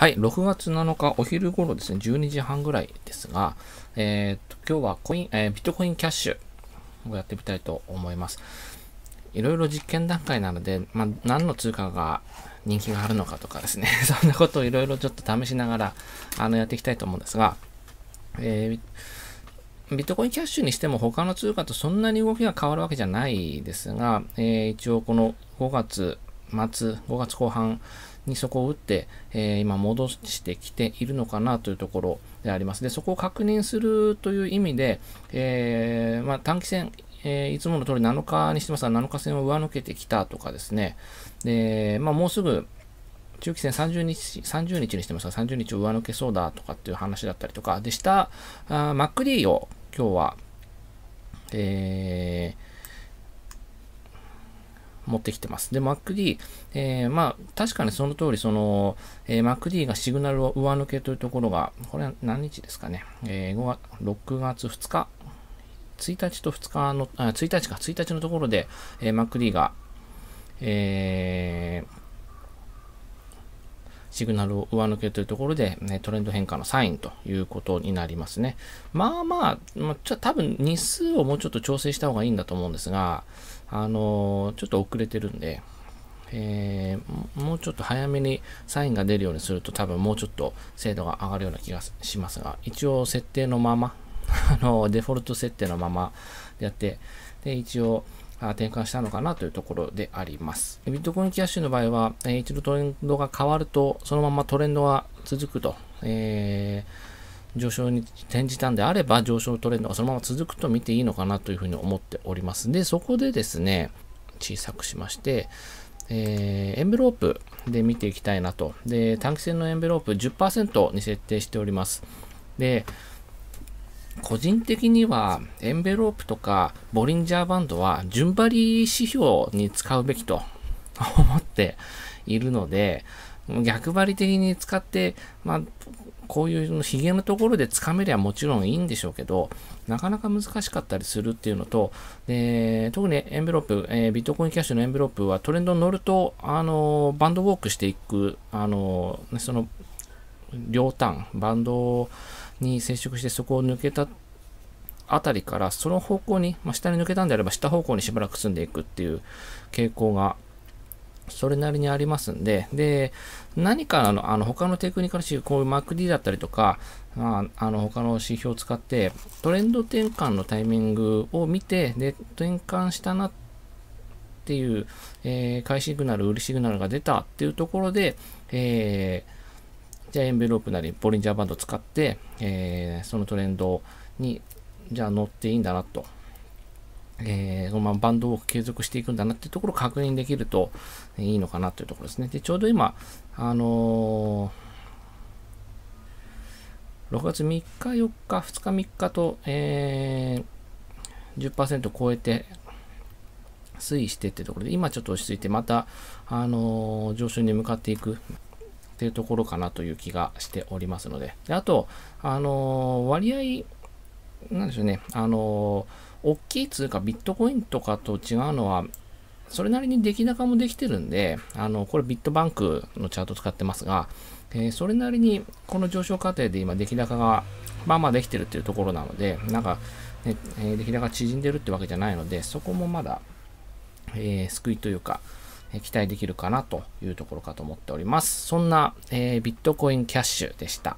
はい、6月7日お昼頃ですね、12時半ぐらいですが、えー、っと、今日はコイン、えー、ビットコインキャッシュをやってみたいと思います。いろいろ実験段階なので、まあ、何の通貨が人気があるのかとかですね、そんなことをいろいろちょっと試しながら、あの、やっていきたいと思うんですが、えー、ビットコインキャッシュにしても他の通貨とそんなに動きが変わるわけじゃないですが、えー、一応この5月末、5月後半、にそこを打って、えー、今戻してきているのかなというところであります。で、そこを確認するという意味で、えー、まあ、短期戦、えー、いつもの通り7日にしてますが、7日戦を上抜けてきたとかですね、で、まあ、もうすぐ、中期戦30日、30日にしてますが、30日を上抜けそうだとかっていう話だったりとか、で、下、あマックリーを今日は、えー、持ってきてます。で、MacD、えー、まあ、確かにその通り、その、えー、MacD がシグナルを上抜けというところが、これは何日ですかね、えー、6月2日、1日と2日の、あ、1日か、1日のところで、えー、MacD が、えー、シグナルを上抜けというところで、ね、トレンド変化のサインということになりますね。まあまあ、まあ、ちょ多分日数をもうちょっと調整した方がいいんだと思うんですが、あのー、ちょっと遅れてるんで、えー、もうちょっと早めにサインが出るようにすると多分もうちょっと精度が上がるような気がしますが、一応設定のまま、あの、デフォルト設定のままやって、で、一応、転換したのかなというところであります。ビットコインキャッシュの場合は、えー、一度トレンドが変わると、そのままトレンドが続くと、えー、上昇に転じたんであれば、上昇トレンドがそのまま続くと見ていいのかなというふうに思っております。で、そこでですね、小さくしまして、えー、エンベロープで見ていきたいなと。で、短期戦のエンベロープ10%に設定しております。で、個人的にはエンベロープとかボリンジャーバンドは順張り指標に使うべきと思っているので逆張り的に使って、まあ、こういうひげのところでつかめりゃもちろんいいんでしょうけどなかなか難しかったりするっていうのとで特にエンベロープ、えー、ビットコインキャッシュのエンベロープはトレンドに乗るとあのバンドウォークしていくあのその両端、バンドに接触してそこを抜けたあたりから、その方向に、まあ、下に抜けたんであれば、下方向にしばらく進んでいくっていう傾向が、それなりにありますんで、で、何かあの、あの他のテクニカルー標、こういう MacD だったりとか、ああの他の指標を使って、トレンド転換のタイミングを見て、で、転換したなっていう、えー、買いシグナル、売りシグナルが出たっていうところで、えーじゃあエンベロープなり、ボリンジャーバンドを使って、えー、そのトレンドに、じゃあ乗っていいんだなと。えー、そのままバンドを継続していくんだなっていうところを確認できるといいのかなというところですね。で、ちょうど今、あのー、6月3日、4日、2日、3日と、えー、10%超えて推移してってところで、今ちょっと落ち着いて、また、あのー、上昇に向かっていくっていうところかなという気がしておりますので。であと、あのー、割合、なんでしょうね、あのー、大きい通貨、ビットコインとかと違うのは、それなりに出来高もできてるんで、あの、これビットバンクのチャート使ってますが、えー、それなりにこの上昇過程で今出来高がまあまあできてるっていうところなので、なんか、ね、えー、出来高縮んでるってわけじゃないので、そこもまだ、えー、救いというか、期待できるかなというところかと思っております。そんな、えー、ビットコインキャッシュでした。